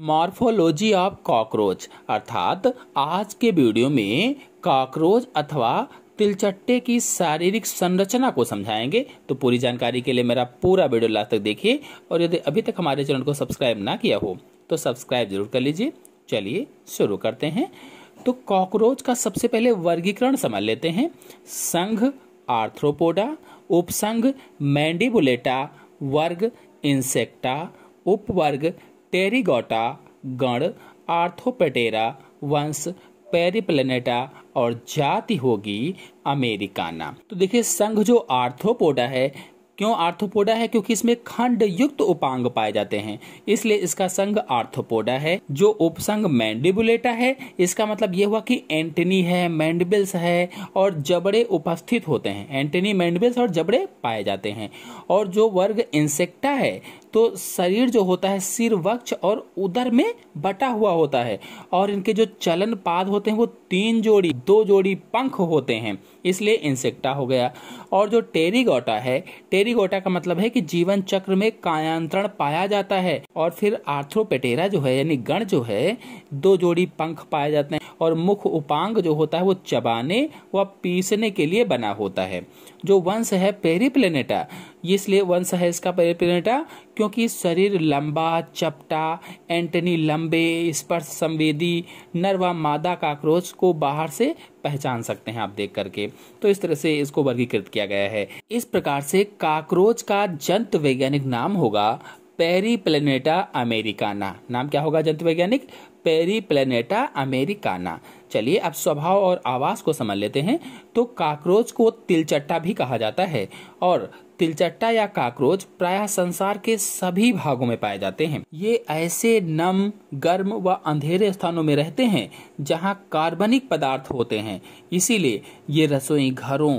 morphology of cockroach अर्थात आज के वीडियो में कॉकरोच अथवा तिलचट्टे की शारीरिक संरचना को समझाएंगे तो पूरी जानकारी के लिए मेरा पूरा वीडियो लास्ट तक देखिए और यदि अभी तक हमारे चैनल को सब्सक्राइब ना किया हो तो सब्सक्राइब जरूर कर लीजिए चलिए शुरू करते हैं तो कॉकरोच का सबसे पहले वर्गीकरण समझ लेते हैं संघ आर्थ्रोपोडा उपसंघ मैंडिबुलेटा वर्ग इंसेक्टा उपवर्ग टेरिगोटा गण आर्थोपेटेरा वंश पेरिप्लेनेटा और जाति होगी अमेरिकाना तो देखिए संघ जो आर्थोपोडा है क्यों आर्थोपोडा है क्योंकि इसमें खंड युक्त उपांग पाए जाते हैं इसलिए इसका संघ आर्थोपोडा है जो उपसंग मैंडिबुलेटा है इसका मतलब यह हुआ कि एंटनी है मैंडिबल्स है और जबड़े उपस्थित होते हैं एंटनी मैंडिबल्स और जबड़े पाए जाते हैं और जो वर्ग इंसेक्टा है तो शरीर जो होता है सिर वक्ष और उदर में बटा हुआ होता है और इनके जो चलन पाद होते हैं वो तीन जोड़ी दो जोड़ी पंख होते हैं इसलिए इंसेक्टा हो गया और जो टेरीगोटा है टेरीगोटा का मतलब है कि जीवन चक्र में कायांतरण पाया जाता है और फिर आर्थ्रोपेटेरा जो है यानी गण जो है दो जोड़ी पंख पाए जाते हैं और मुख उपांग जो होता है वो चबाने व पीसने के लिए बना होता है जो वंश है पेरीप्लेनेटा इसलिए वंश है इसका पेरीप्लेनेटा क्योंकि शरीर लंबा चपटा एंटनी लंबे स्पर्श संवेदी नर व मादा काक्रोच को बाहर से पहचान सकते हैं आप देख करके तो इस तरह से इसको वर्गीकृत किया गया है इस प्रकार से काक्रोच का जंत वैज्ञानिक नाम होगा पेरी प्लेनेटा अमेरिकाना नाम क्या होगा जंतु वैज्ञानिक पेरी प्लेनेटा अमेरिकाना चलिए अब स्वभाव और आवास को समझ लेते हैं तो काकरोच को तिलचट्टा भी कहा जाता है और तिलचट्टा या काकरोच प्रायः संसार के सभी भागों में पाए जाते हैं ये ऐसे नम गर्म व अंधेरे स्थानों में रहते हैं जहाँ कार्बनिक पदार्थ होते हैं इसीलिए ये रसोई घरों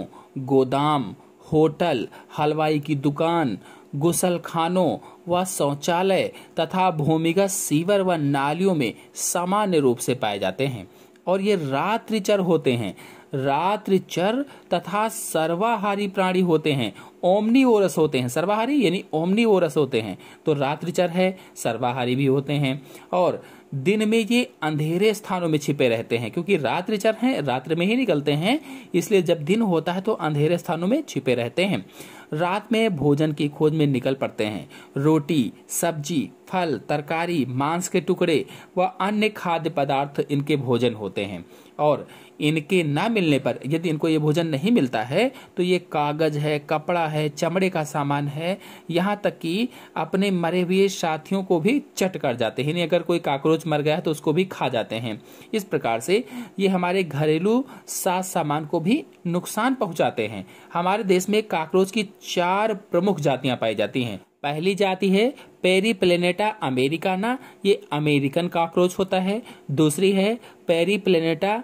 गोदाम होटल हलवाई की दुकान गुसलखानों व शौचालय तथा भूमिगत सीवर व नालियों में सामान्य रूप से पाए जाते हैं और ये रात्रिचर होते हैं रात्रिचर तथा सर्वाहारी प्राणी होते हैं ओमनी ओरस होते हैं सर्वाहारी यानी ओमनी ओरस होते हैं तो रात्रिचर है सर्वाहारी भी होते हैं और दिन में ये अंधेरे स्थानों में छिपे रहते हैं क्योंकि रात्रिचर हैं रात्र में ही निकलते हैं इसलिए जब दिन होता है तो अंधेरे स्थानों में छिपे रहते हैं रात में भोजन की खोज में निकल पड़ते हैं रोटी सब्जी फल तरकारी मांस के टुकड़े व अन्य खाद्य पदार्थ इनके भोजन होते हैं और इनके ना मिलने पर यदि इनको ये भोजन नहीं मिलता है तो ये कागज है कपड़ा है चमड़े का सामान है यहाँ तक कि अपने मरे हुए साथियों को भी चट कर जाते हैं अगर कोई काकरोच मर गया है तो उसको भी खा जाते हैं इस प्रकार से ये हमारे घरेलू साज सामान को भी नुकसान पहुंचाते हैं हमारे देश में काकरोच की चार प्रमुख जातियां पाई जाती हैं पहली जाति है पेरी अमेरिका अमेरिकाना ये अमेरिकन कॉकरोच होता है दूसरी है पेरी प्लेनेटा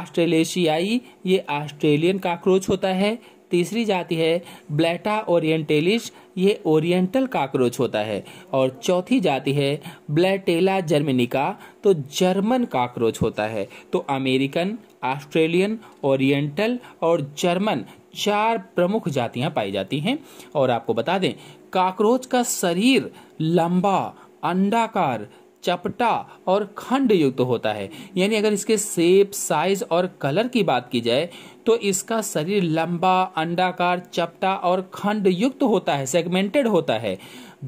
ऑस्ट्रेलेशियाई ये ऑस्ट्रेलियन कॉकरोच होता है तीसरी जाति है ब्लैटा ओरिएंटेलिश ये ओरिएंटल कॉकरोच होता है और चौथी जाति है ब्लैटेला जर्मनिका तो जर्मन कॉकरोच होता है तो अमेरिकन ऑस्ट्रेलियन ओरिएंटल और जर्मन चार प्रमुख जातियां पाई जाती हैं और आपको बता दें काकरोच का शरीर लंबा अंडाकार चपटा और खंड युक्त तो होता है यानी अगर इसके सेप साइज और कलर की बात की जाए तो इसका शरीर लंबा अंडाकार चपटा और खंड युक्त तो होता है सेगमेंटेड होता है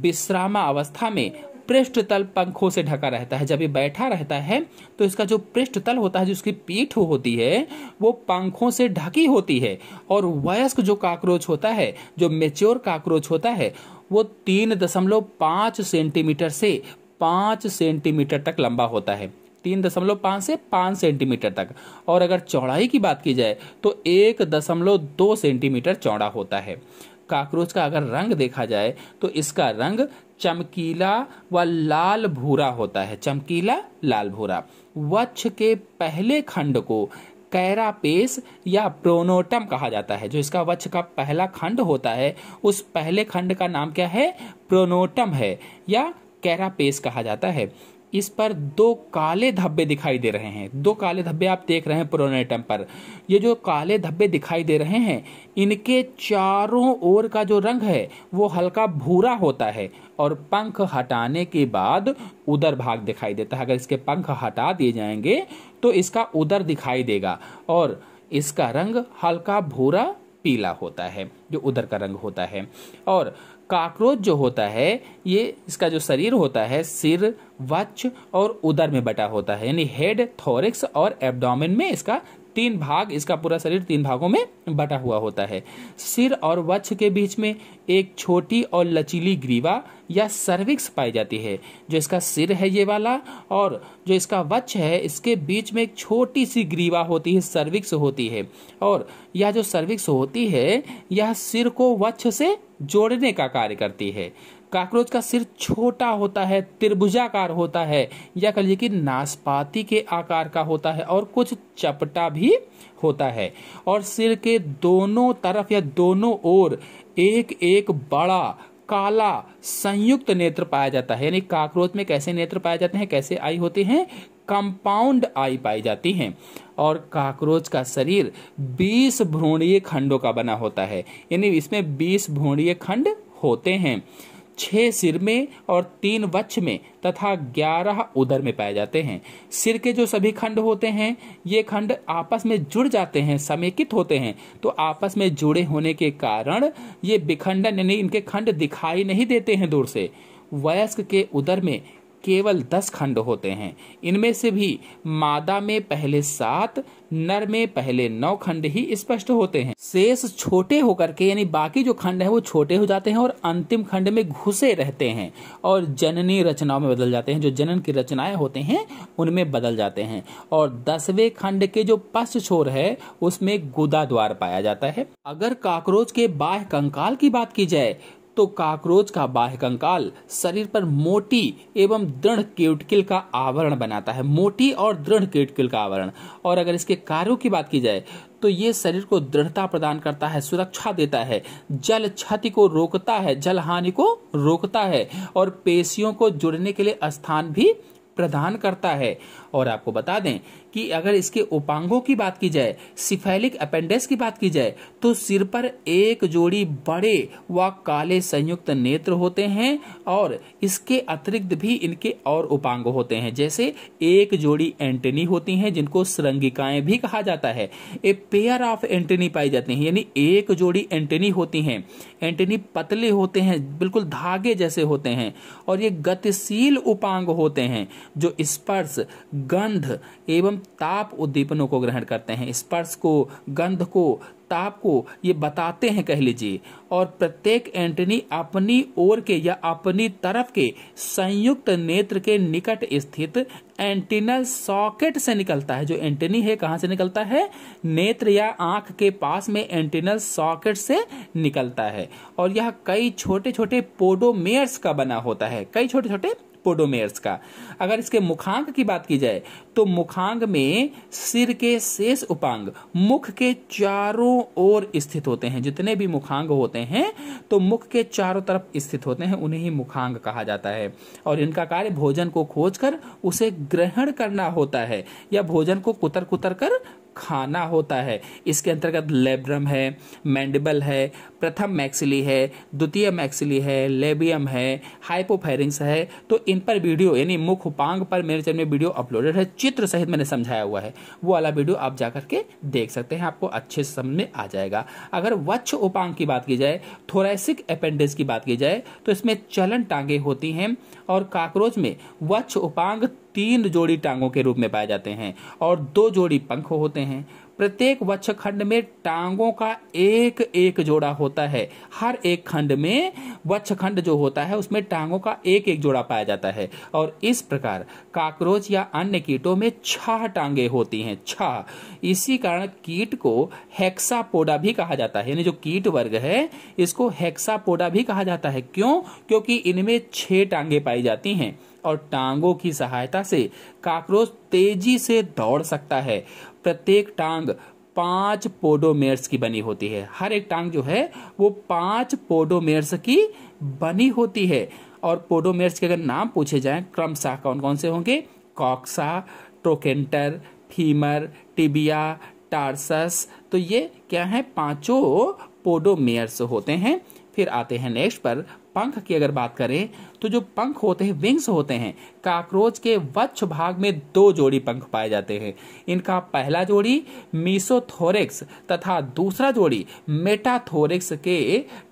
विश्रामा अवस्था में तल पंखों से ढका रहता है जब ये बैठा रहता है तो इसका जो पृष्ठ तल होता है जो उसकी पीठ होती है वो पंखों से ढकी होती है और वयस्क जो काकरोच होता है जो मेच्योर काकरोच होता है वो तीन दशमलव पाँच सेंटीमीटर से पाँच सेंटीमीटर तक लंबा होता है तीन दशमलव पाँच से पाँच सेंटीमीटर तक और अगर चौड़ाई की बात की जाए तो एक दशमलव दो सेंटीमीटर चौड़ा होता है काकरोच का अगर रंग देखा जाए तो इसका रंग चमकीला व लाल भूरा होता है चमकीला लाल भूरा वच्छ के पहले खंड को कैरापेस या प्रोनोटम कहा जाता है जो इसका वच्छ का पहला खंड होता है उस पहले खंड का नाम क्या है प्रोनोटम है या कैरापेस कहा जाता है इस पर दो काले धब्बे दिखाई दे रहे हैं दो काले धब्बे आप देख रहे हैं प्रोनेटम पर ये जो काले धब्बे दिखाई दे रहे हैं इनके चारों ओर का जो रंग है वो हल्का भूरा होता है और पंख हटाने के बाद उधर भाग दिखाई देता है अगर इसके पंख हटा दिए जाएंगे तो इसका उधर दिखाई देगा और इसका रंग हल्का भूरा पीला होता है जो उधर का रंग होता है और काकरोच जो होता है ये इसका जो शरीर होता है सिर वच और उदर में बटा होता है यानी हेड थोरिक्स और एब्डोमेन में इसका तीन भाग इसका पूरा शरीर तीन भागों में बटा हुआ होता है सिर और वक्ष के बीच में एक छोटी और लचीली ग्रीवा या सर्विक्स पाई जाती है जो इसका सिर है ये वाला और जो इसका वक्ष है इसके बीच में एक छोटी सी ग्रीवा होती है सर्विक्स होती है और यह जो सर्विक्स होती है यह सिर को वक्ष से जोड़ने का कार्य करती है काकरोच का सिर छोटा होता है त्रिभुजाकार होता है या कह लीजिए कि नाशपाती के आकार का होता है और कुछ चपटा भी होता है और सिर के दोनों तरफ या दोनों ओर एक एक बड़ा काला संयुक्त नेत्र पाया जाता है यानी काकरोच में कैसे नेत्र पाए जाते हैं कैसे आई होते हैं कंपाउंड आई पाई जाती हैं और काकरोच का शरीर 20 भ्रूणीय खंडों का बना होता है यानी इसमें 20 भ्रूणीय खंड होते हैं छह सिर में और तीन वक्ष में तथा ग्यारह उदर में पाए जाते हैं सिर के जो सभी खंड होते हैं ये खंड आपस में जुड़ जाते हैं समेकित होते हैं तो आपस में जुड़े होने के कारण ये विखंडन यानी इनके खंड दिखाई नहीं देते हैं दूर से वयस्क के उदर में केवल दस खंड होते हैं इनमें से भी मादा में पहले सात नर में पहले नौ खंड ही स्पष्ट होते हैं शेष छोटे होकर के यानी बाकी जो खंड है वो छोटे हो जाते हैं और अंतिम खंड में घुसे रहते हैं और जननी रचनाओं में बदल जाते हैं जो जनन की रचनाएं होते हैं उनमें बदल जाते हैं और दसवें खंड के जो पश्च छोर है उसमें गुदा द्वार पाया जाता है अगर काकरोच के बाह कंकाल की बात की जाए तो काकरोच का बाह्य कंकाल शरीर पर मोटी एवं दृढ़ केटकिल का आवरण बनाता है मोटी और दृढ़ केटकिल का आवरण और अगर इसके कार्यों की बात की जाए तो ये शरीर को दृढ़ता प्रदान करता है सुरक्षा देता है जल क्षति को रोकता है जल हानि को रोकता है और पेशियों को जुड़ने के लिए स्थान भी प्रदान करता है और आपको बता दें कि अगर इसके उपांगों की बात की जाए सिफेलिक अपेंडेस की बात की जाए तो सिर पर एक जोड़ी बड़े व काले संयुक्त नेत्र होते हैं और इसके अतिरिक्त भी इनके और उपांग होते हैं जैसे एक जोड़ी एंटनी होती हैं जिनको श्रृंगिकाएं भी कहा जाता है ए पेयर ऑफ एंटनी पाई जाती हैं यानी एक जोड़ी एंटनी होती हैं एंटनी पतले होते हैं बिल्कुल धागे जैसे होते हैं और ये गतिशील उपांग होते हैं जो स्पर्श गंध एवं ताप उद्दीपनों को ग्रहण करते हैं स्पर्श को गंध को ताप को ये बताते हैं कह लीजिए और प्रत्येक एंटनी अपनी ओर के या अपनी तरफ के संयुक्त नेत्र के निकट स्थित एंटीनल सॉकेट से निकलता है जो एंटनी है कहाँ से निकलता है नेत्र या आंख के पास में एंटीनल सॉकेट से निकलता है और यह कई छोटे छोटे पोडोमेयर्स का बना होता है कई छोटे छोटे पोडोमेयर्स का अगर इसके मुखांग की बात की जाए तो मुखांग में सिर के शेष उपांग मुख के चारों ओर स्थित होते हैं जितने भी मुखांग होते हैं तो मुख के चारों तरफ स्थित होते हैं उन्हें ही मुखांग कहा जाता है और इनका कार्य भोजन को खोज कर उसे ग्रहण करना होता है या भोजन को कुतर कुतर कर खाना होता है इसके अंतर्गत लेब्रम है मैंडिबल है प्रथम मैक्सिली है द्वितीय मैक्सिली है लेबियम है हाइपोफेरिंग्स है तो इन पर वीडियो यानी मुख उपांग पर मेरे चैनल में वीडियो अपलोडेड है चित्र सहित मैंने समझाया हुआ है वो वाला वीडियो आप जा करके देख सकते हैं आपको अच्छे से समझ में आ जाएगा अगर वक्ष उपांग की बात की जाए थोरेसिक अपेंडिस की बात की जाए तो इसमें चलन टांगे होती हैं और काकरोच में वक्ष उपांग तीन जोड़ी टांगों के रूप में पाए जाते हैं और दो जोड़ी पंख होते हैं प्रत्येक वक्ष खंड में टांगों का एक एक जोड़ा होता है हर एक खंड में वक्ष खंड जो होता है उसमें टांगों का एक एक जोड़ा पाया जाता है और इस प्रकार काकरोच या अन्य कीटों में छह टांगे होती हैं छह इसी कारण कीट को हेक्सापोडा भी कहा जाता है यानी जो कीट वर्ग है इसको हेक्सापोडा भी कहा जाता है क्यों क्योंकि इनमें छह टांगे पाई जाती हैं और टांगों की सहायता से काकरोच तेजी से दौड़ सकता है प्रत्येक टांग पांच पोडोमेयर्स की बनी होती है हर एक टांग जो है वो पांच पोडोमेयर्स की बनी होती है और पोडोमेयर्स के अगर नाम पूछे जाए क्रमशाह कौन कौन से होंगे coxa trochanter femur tibia tarsus तो ये क्या है पांचों पोडोमेयर्स होते हैं फिर आते हैं नेक्स्ट पर पंख की अगर बात करें तो जो पंख होते हैं विंग्स होते हैं काकरोच के वच्छ भाग में दो जोड़ी पंख पाए जाते हैं इनका पहला जोड़ी मीसोथोरिक्स तथा दूसरा जोड़ी मेटाथोरिक्स के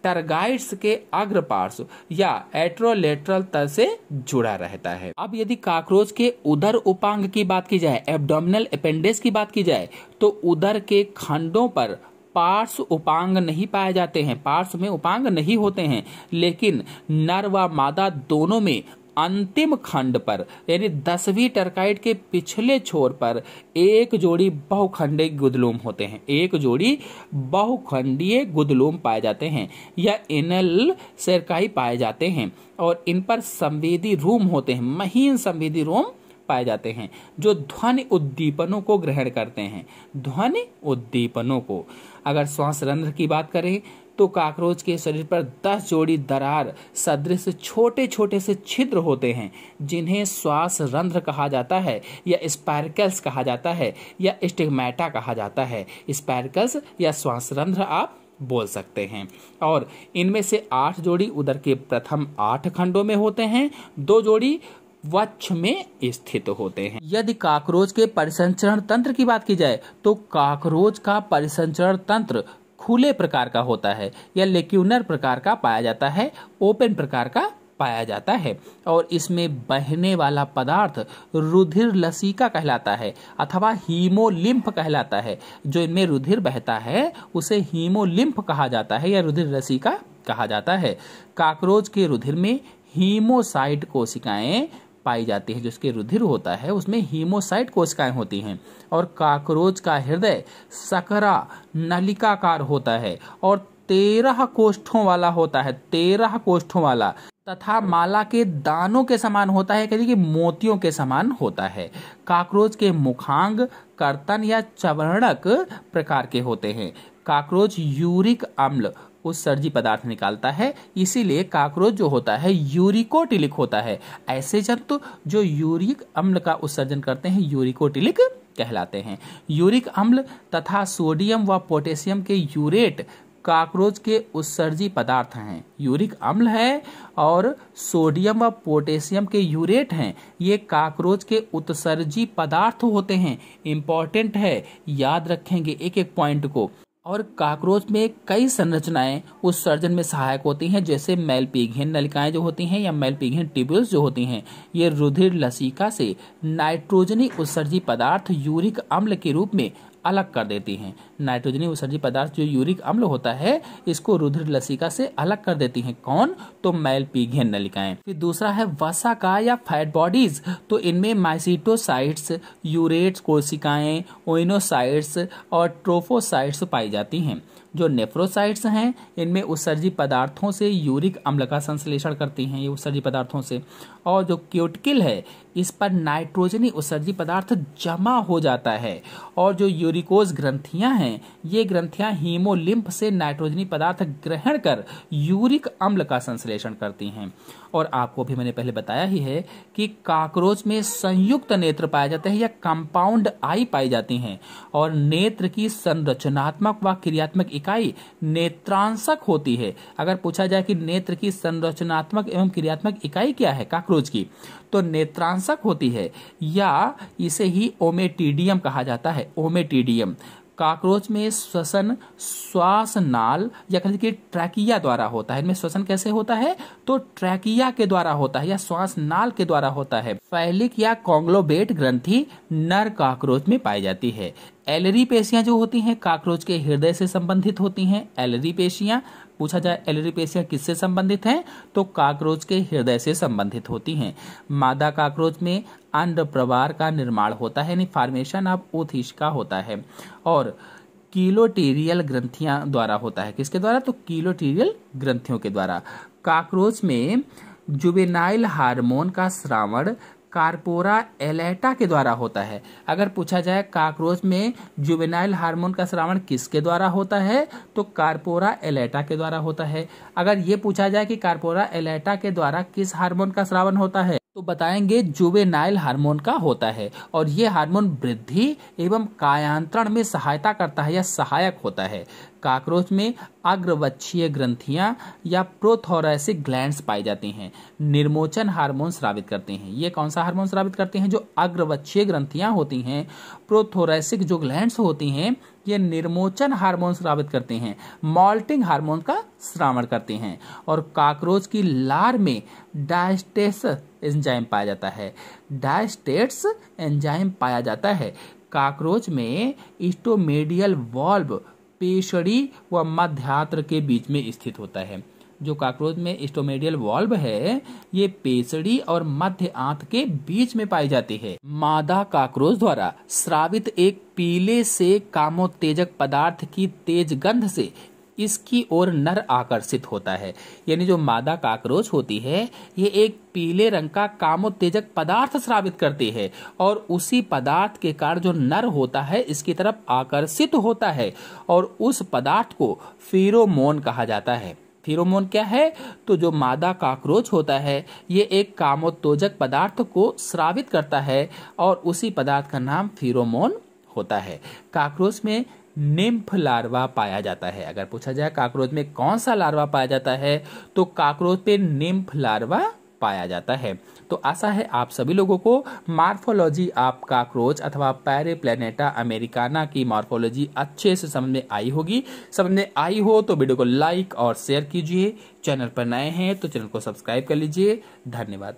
टर्गाइड्स के अग्रपार्श्व या एट्रोलेट्रल तल से जुड़ा रहता है अब यदि काकरोच के उधर उपांग की बात की जाए एबडोमिनल अपेंडिक्स की बात की जाए तो उधर के खंडों पर पार्श्व उपांग नहीं पाए जाते हैं पार्श्व में उपांग नहीं होते हैं लेकिन नर व मादा दोनों में अंतिम खंड पर यानी दसवीं टर्काइट के पिछले छोर पर एक जोड़ी बहुखंडीय गुदलोम होते हैं एक जोड़ी बहुखंडीय गुदलोम पाए जाते हैं या इनल सरकाई पाए जाते हैं और इन पर संवेदी रूम होते हैं महीन संवेदी रूम पाए जाते हैं जो ध्वनि उद्दीपनों को ग्रहण करते हैं ध्वनि उद्दीपनों को अगर श्वास रंध्र की बात करें तो काकरोच के शरीर पर दस जोड़ी दरार सदृश छोटे छोटे से छिद्र होते हैं जिन्हें श्वास रंध्र कहा जाता है या स्पैरकल्स कहा जाता है या स्टिग्मेटा कहा जाता है स्पैरकल्स या श्वास रंध्र आप बोल सकते हैं और इनमें से आठ जोड़ी उधर के प्रथम आठ खंडों में होते हैं दो जोड़ी वक्ष में स्थित होते हैं यदि काकरोच के परिसंचरण तंत्र की बात की जाए तो काकरोच का परिसंचरण तंत्र खुले प्रकार का होता है या लेक्यूनर प्रकार का पाया जाता है ओपन प्रकार का पाया जाता है और इसमें बहने वाला पदार्थ रुधिर लसीका कहलाता है अथवा हीमोलिम्फ कहलाता है जो इनमें रुधिर बहता है उसे हीमोलिम्फ कहा जाता है या रुधिर लसीका कहा जाता है काकरोच के रुधिर में हीमोसाइट कोशिकाएं पाई जाती है जिसके रुधिर होता है उसमें हीमोसाइट कोशिकाएं होती हैं और काकरोच का हृदय सकरा नलिकाकार होता है और तेरह कोष्ठों वाला होता है तेरह कोष्ठों वाला तथा माला के दानों के समान होता है कहते कि मोतियों के समान होता है काकरोच के मुखांग कर्तन या चवर्णक प्रकार के होते हैं काकरोच यूरिक अम्ल उस सर्जी पदार्थ निकालता है इसीलिए काकरोच जो होता है यूरिकोटिलिक होता है ऐसे जंतु जो यूरिक अम्ल का उत्सर्जन करते हैं यूरिकोटिलिक कहलाते हैं यूरिक अम्ल तथा सोडियम व पोटेशियम के यूरेट काकरोच के उत्सर्जी पदार्थ हैं यूरिक अम्ल है और सोडियम व पोटेशियम के यूरेट हैं ये काकरोच के उत्सर्जी पदार्थ होते हैं इम्पॉर्टेंट है याद रखेंगे एक एक पॉइंट को और काकरोच में कई संरचनाएं उस सर्जन में सहायक होती हैं जैसे मेलपीघिन नलिकाएं जो होती हैं या मेलपीघिन ट्यूब्यूल्स जो होती हैं ये रुधिर लसिका से नाइट्रोजनी उत्सर्जी पदार्थ यूरिक अम्ल के रूप में अलग कर देती हैं नाइट्रोजनी उत्सर्जी पदार्थ जो यूरिक अम्ल होता है इसको रुधिर लसिका से अलग कर देती हैं कौन तो मैल पीघियन नलिकाएं फिर दूसरा है वसा का या फैट बॉडीज तो इनमें माइसिटोसाइट्स यूरेट्स कोशिकाएं ओइनोसाइट्स और ट्रोफोसाइट्स पाई जाती हैं जो नेफ्रोसाइट्स हैं इनमें उत्सर्जी पदार्थों से यूरिक अम्ल का संश्लेषण करती हैं ये उत्सर्जी पदार्थों से और जो क्यूटकिल है इस पर नाइट्रोजनी उत्सर्जी पदार्थ जमा हो जाता है और जो यूरिकोज ग्रंथियां हैं ये ग्रंथियां हीमोलिम्फ से नाइट्रोजनी पदार्थ ग्रहण कर यूरिक अम्ल का संश्लेषण करती हैं और आपको भी मैंने पहले बताया ही है कि काकरोच में संयुक्त नेत्र पाए जाते हैं या कंपाउंड आई पाई जाती हैं और नेत्र की संरचनात्मक व क्रियात्मक इकाई नेत्रांशक होती है अगर पूछा जाए कि नेत्र की संरचनात्मक एवं क्रियात्मक इकाई क्या है काक्रोच की तो नेत्रांशक होती है या इसे ही ओमेटिडियम कहा जाता है ओमेटिडियम काकरोच में श्वसन श्वास नाल या कहते ट्रैकिया द्वारा होता है इनमें श्वसन कैसे होता है तो ट्रैकिया के द्वारा होता है या श्वास नाल के द्वारा होता है फैलिक या कॉन्ग्लोबेट ग्रंथि नर काकरोच में पाई जाती है एलरी पेशियां जो होती हैं काकरोच के हृदय से संबंधित होती हैं एलरी पेशियां पूछा जाए एलरीपेशिया किससे संबंधित है तो काकरोच के हृदय से संबंधित होती हैं मादा काकरोच में अंड प्रवार का निर्माण होता है यानी फॉर्मेशन ऑफ ओथिश का होता है और कीलोटीरियल ग्रंथियां द्वारा होता है किसके द्वारा तो कीलोटीरियल ग्रंथियों के द्वारा काकरोच में जुबेनाइल हार्मोन का श्रावण कारपोरा एलेटा के द्वारा होता है अगर पूछा जाए काकरोच में जुबेनाइल हार्मोन का श्रावण किसके द्वारा होता है तो कारपोरा एलेटा के द्वारा होता है अगर ये पूछा जाए कि कारपोरा एलेटा के द्वारा किस हार्मोन का श्रावण होता है तो बताएंगे जुवेनाइल हार्मोन का होता है और ये हार्मोन वृद्धि एवं कायांतरण में सहायता करता है या सहायक होता है काकरोच में अग्रवच्छीय ग्रंथियां या प्रोथोरैसिक ग्लैंड्स पाई जाती हैं निर्मोचन हार्मोन स्रावित करते हैं ये कौन सा हार्मोन स्रावित करते हैं जो अग्रवच्छीय ग्रंथियां होती हैं प्रोथोरैसिक जो ग्लैंड्स होती हैं ये निर्मोचन हार्मोन स्रावित करते हैं मॉल्टिंग हार्मोन का श्रावण करते हैं और काकरोच की लार में डायस्टेस एंजाइम पाया जाता है डायस्टेट्स एंजाइम पाया जाता है काकरोच में इस्टोमेडियल वॉल्व पेशड़ी व मध्यात्र के बीच में स्थित होता है जो काकरोच में स्टोमेडियल वॉल्व है ये पेशड़ी और मध्य आंत के बीच में पाई जाती है मादा काकरोच द्वारा श्रावित एक पीले से कामोत्तेजक पदार्थ की तेज गंध से इसकी ओर नर आकर्षित होता है यानी जो मादा काकरोच होती है ये एक पीले रंग का कामोत्तेजक पदार्थ स्रावित करती है और उसी पदार्थ के कारण जो नर होता है इसकी तरफ आकर्षित होता है और उस पदार्थ को फिरोमोन कहा जाता है फिरोमोन क्या है तो जो मादा काकरोच होता है ये एक कामोत्तेजक पदार्थ को स्रावित करता है और उसी पदार्थ का नाम फिरोमोन होता है काकरोच में निम्फ लार्वा पाया जाता है अगर पूछा जाए काकरोच में कौन सा लार्वा पाया जाता है तो काकरोच पे निम्फ लार्वा पाया जाता है तो आशा है आप सभी लोगों को मार्फोलॉजी आप काक्रोच अथवा पैरे प्लेनेटा अमेरिकाना की मार्फोलॉजी अच्छे से समझ में आई होगी समझ में आई हो तो वीडियो को लाइक और शेयर कीजिए चैनल पर नए हैं तो चैनल को सब्सक्राइब कर लीजिए धन्यवाद